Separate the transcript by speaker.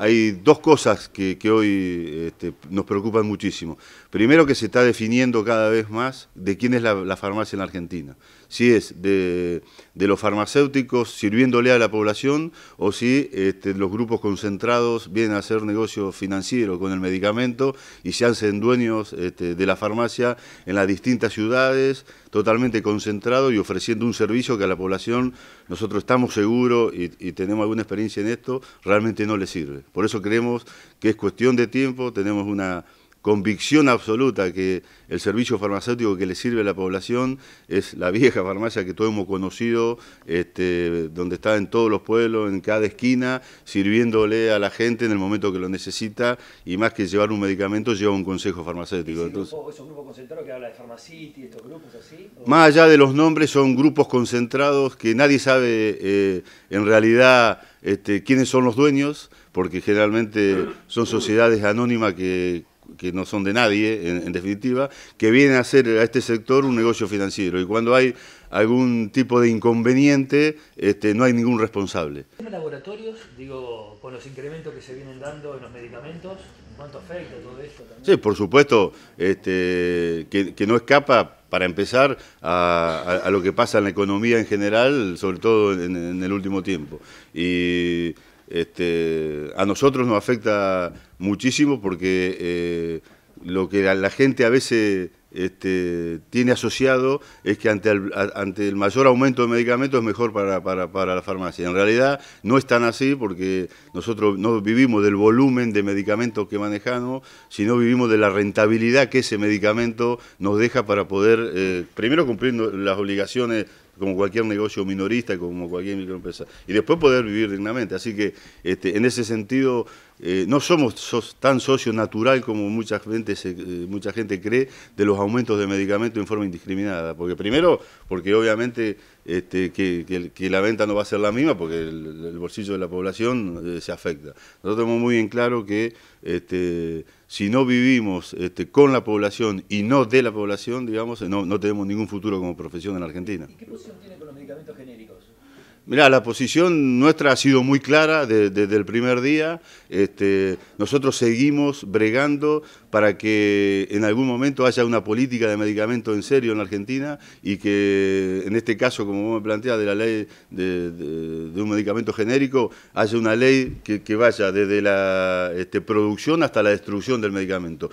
Speaker 1: hay dos cosas que, hoy este, nos preocupan muchísimo. Primero que se está definiendo cada vez más de quién es la, farmacia en Argentina. Si es de, los farmacéuticos sirviéndole a la población o si este, los grupos concentrados vienen a hacer negocio financiero con el medicamento y se hacen dueños este, de la farmacia en las distintas ciudades, totalmente concentrado y ofreciendo un servicio que a la población, nosotros estamos seguros y tenemos alguna experiencia en esto, realmente no le sirve. Por eso creemos que es cuestión de tiempo, tenemos una convicción absoluta que el servicio farmacéutico que le sirve a la población es la vieja farmacia que todos hemos conocido, este, donde está en todos los pueblos, en cada esquina, sirviéndole a la gente en el momento que lo necesita y más que llevar un medicamento, lleva un consejo farmacéutico. un grupo, ¿Esos que habla de Farmacity, estos grupos así? Más allá de los nombres, son grupos concentrados que nadie sabe eh, en realidad este, quiénes son los dueños, porque generalmente son sociedades anónimas que que no son de nadie, en, definitiva, que vienen a hacer a este sector un negocio financiero. Y cuando hay algún tipo de inconveniente, este, no hay ningún responsable. ¿Los laboratorios, digo, con los incrementos que se vienen dando en los medicamentos, cuánto afecta todo esto? Sí, por supuesto, este, que, no escapa para empezar a, lo que pasa en la economía en general, sobre todo en, en el último tiempo. Y este, a nosotros nos afecta muchísimo porque eh, lo que la, gente a veces este, tiene asociado es que ante el, mayor aumento de medicamentos es mejor para, la farmacia. En realidad no es tan así porque nosotros no vivimos del volumen de medicamentos que manejamos, sino vivimos de la rentabilidad que ese medicamento nos deja para poder, eh, primero, cumplir las obligaciones como cualquier negocio minorista, como cualquier microempresa, y después poder vivir dignamente. Así que este, en ese sentido eh, no somos tan socio natural como mucha gente, eh, mucha gente cree de los aumentos de medicamentos en forma indiscriminada, porque primero, porque obviamente este, que, la venta no va a ser la misma porque el, bolsillo de la población eh, se afecta. Nosotros tenemos muy bien claro que este, si no vivimos este, con la población y no de la población, digamos, no, no tenemos ningún futuro como profesión en Argentina. ¿Y qué posición tiene con los medicamentos genéricos? Mirá, la posición nuestra ha sido muy clara desde, el primer día. Este, nosotros seguimos bregando para que en algún momento haya una política de medicamento en serio en la Argentina y que en este caso, como me plantea de la ley de, un medicamento genérico, haya una ley que, vaya desde la este, producción hasta la destrucción del medicamento.